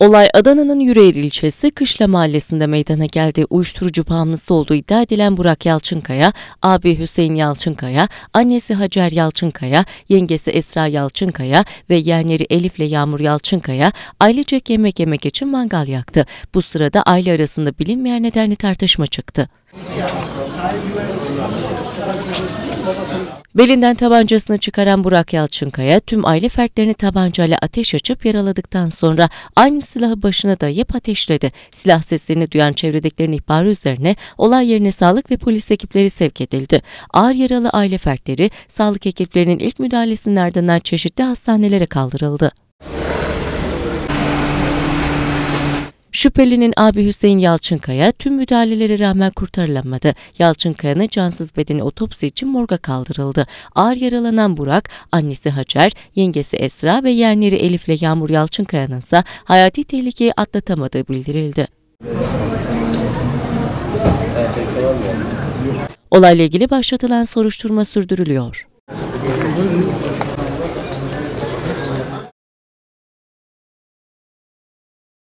Olay Adana'nın Yüreğir ilçesi Kışla mahallesinde meydana geldi. Uyuşturucu bağımlısı olduğu iddia edilen Burak Yalçınkaya, abi Hüseyin Yalçınkaya, annesi Hacer Yalçınkaya, yengesi Esra Yalçınkaya ve yeğenleri Elif ile Yağmur Yalçınkaya ailecek yemek yemek için mangal yaktı. Bu sırada aile arasında bilinmeyen nedenli tartışma çıktı. Belinden tabancasını çıkaran Burak Yalçınkaya tüm aile fertlerini tabancayla ateş açıp yaraladıktan sonra aynı silahı başına dayayıp ateşledi. Silah seslerini duyan çevredekilerin ihbarı üzerine olay yerine sağlık ve polis ekipleri sevk edildi. Ağır yaralı aile fertleri sağlık ekiplerinin ilk müdahalesinin ardından çeşitli hastanelere kaldırıldı. Şüphelinin abi Hüseyin Yalçınkaya tüm müdahalelere rağmen kurtarılamadı. Yalçınkaya'nın cansız bedeni otopsi için morga kaldırıldı. Ağır yaralanan Burak, annesi Hacer, yengesi Esra ve yeğenleri Elif ile Yağmur Yalçınkaya'nın ise hayati tehlikeyi atlatamadığı bildirildi. Olayla ilgili başlatılan soruşturma sürdürülüyor.